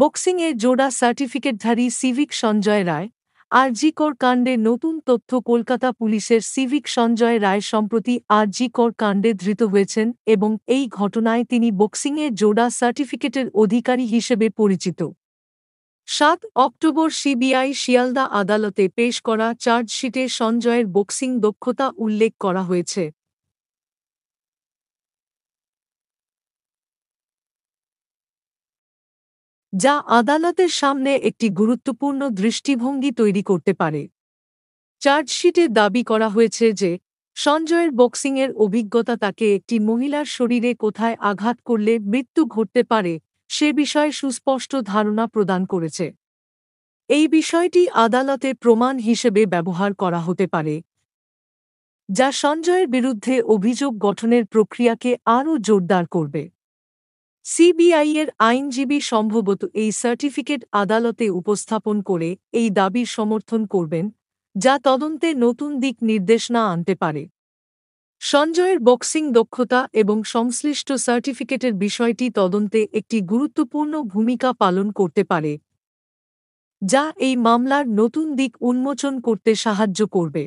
বক্সিংয়ে জোড়া সার্টিফিকেটধারী সিভিক সঞ্জয় রায় আর জিকর কাণ্ডে নতুন তথ্য কলকাতা পুলিশের সিভিক সঞ্জয় রায় সম্প্রতি আর জিকর কাণ্ডে ধৃত হয়েছেন এবং এই ঘটনায় তিনি বক্সিংয়ে জোড়া সার্টিফিকেটের অধিকারী হিসেবে পরিচিত সাত অক্টোবর সিবিআই শিয়ালদা আদালতে পেশ করা চার্জশিটে সঞ্জয়ের বক্সিং দক্ষতা উল্লেখ করা হয়েছে যা আদালতের সামনে একটি গুরুত্বপূর্ণ দৃষ্টিভঙ্গি তৈরি করতে পারে চার্জশিটে দাবি করা হয়েছে যে সঞ্জয়ের বক্সিংয়ের অভিজ্ঞতা তাকে একটি মহিলার শরীরে কোথায় আঘাত করলে মৃত্যু ঘটতে পারে সে বিষয়ে সুস্পষ্ট ধারণা প্রদান করেছে এই বিষয়টি আদালতে প্রমাণ হিসেবে ব্যবহার করা হতে পারে যা সঞ্জয়ের বিরুদ্ধে অভিযোগ গঠনের প্রক্রিয়াকে আরও জোরদার করবে সিবিআইয়ের আইনজীবী সম্ভবত এই সার্টিফিকেট আদালতে উপস্থাপন করে এই দাবির সমর্থন করবেন যা তদন্তে নতুন দিক নির্দেশনা আনতে পারে সঞ্জয়ের বক্সিং দক্ষতা এবং সংশ্লিষ্ট সার্টিফিকেটের বিষয়টি তদন্তে একটি গুরুত্বপূর্ণ ভূমিকা পালন করতে পারে যা এই মামলার নতুন দিক উন্মোচন করতে সাহায্য করবে